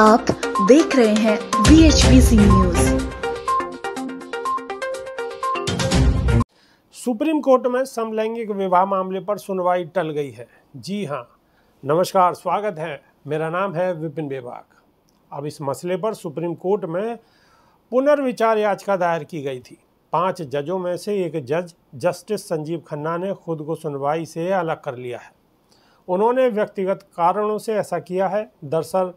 आप देख रहे हैं V H C news supreme court में समलैंगिक विवाह मामले पर सुनवाई टल गई है जी हाँ नमस्कार स्वागत है मेरा नाम है विपिन बेबाग अब इस मसले पर सुप्रीम कोर्ट में पुनर्विचार याचिका दायर की गई थी पांच जजों में से एक जज जस्टिस संजीव खन्ना ने खुद को सुनवाई से अलग कर लिया है उन्होंने व्यक्तिगत कारणों से ऐसा किया है दरअसल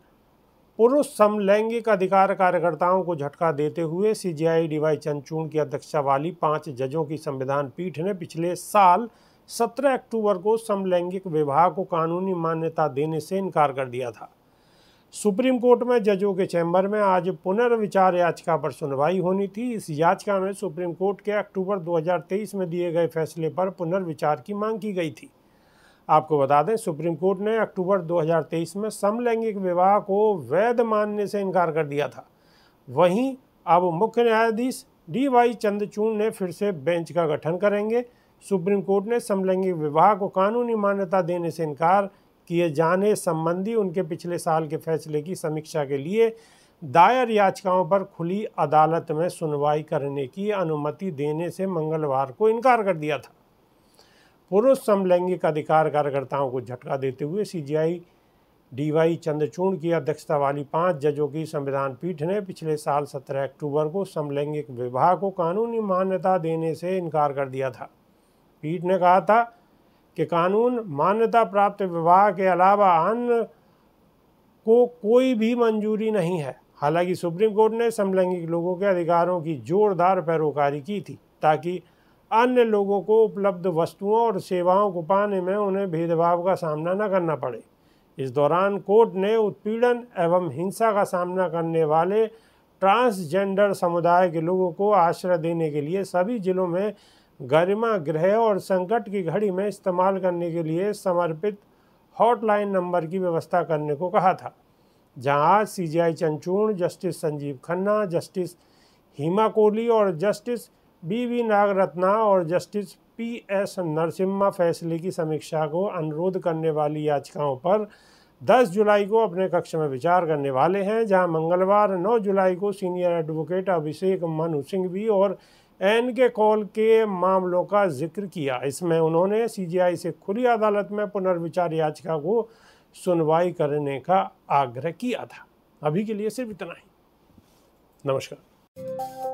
पुरुष समलैंगिक अधिकार कार्यकर्ताओं को झटका देते हुए सीजीआई डीवाई चंचूण की अध्यक्षता वाली पांच जजों की संविधान पीठ ने पिछले साल 17 अक्टूबर को समलैंगिक विवाह को कानूनी मान्यता देने से इनकार कर दिया था सुप्रीम कोर्ट में जजों के चैम्बर में आज पुनर्विचार याचिका पर सुनवाई होनी थी इस याचिका में सुप्रीम कोर्ट के अक्टूबर 2023 में दिए गए फैसले पर पुनर्विचार की मांग की गई थी आपको बता दें सुप्रीम कोर्ट ने अक्टूबर 2023 में समलैंगिक विवाह को वैध मानने से इनकार कर दिया था वहीं अब मुख्य न्यायाधीश डी वाई चंद्रचूड़ ने फिर से बेंच का गठन करेंगे सुप्रीम कोर्ट ने समलैंगिक विवाह को कानूनी मान्यता देने से इनकार किए जाने संबंधी उनके पिछले साल के फैसले की समीक्षा के लिए दायर याचिकाओं पर खुली अदालत में सुनवाई करने की अनुमति देने से मंगलवार को इनकार कर दिया था पुरुष समलैंगिक अधिकार कार्यकर्ताओं को झटका देते हुए सीजीआई डीवाई चंद्रचूड़ की अध्यक्षता वाली पांच जजों की संविधान पीठ ने पिछले साल 17 अक्टूबर को समलैंगिक विवाह को कानूनी मान्यता देने से इनकार कर दिया था पीठ ने कहा था कि कानून मान्यता प्राप्त विवाह के अलावा अन्य को कोई भी मंजूरी नहीं है हालांकि सुप्रीम कोर्ट ने समलैंगिक लोगों के अधिकारों की जोरदार पैरोकारी की थी ताकि अन्य लोगों को उपलब्ध वस्तुओं और सेवाओं को पाने में उन्हें भेदभाव का सामना न करना पड़े इस दौरान कोर्ट ने उत्पीड़न एवं हिंसा का सामना करने वाले ट्रांसजेंडर समुदाय के लोगों को आश्रय देने के लिए सभी जिलों में गरिमा गृह और संकट की घड़ी में इस्तेमाल करने के लिए समर्पित हॉटलाइन नंबर की व्यवस्था करने को कहा था जहां आज C J justice Sanjiv Khanna justice Hima Kohli और जस्टिस बी वी नागरत्ना और जस्टिस पी एस नरसिम्हा फैसले की समीक्षा को अनुरोध करने वाली याचिकाओं पर 10 जुलाई को अपने कक्ष में विचार करने वाले हैं जहां मंगलवार 9 जुलाई को सीनियर एडवोकेट अभिषेक मनु सिंह भी और एन के कॉल के मामलों का जिक्र किया इसमें उन्होंने सीजीआई से खुली अदालत में पुनर्विचार याचिका को सुनवाई करने का आग्रह किया था अभी के लिए सिर्फ इतना ही नमस्कार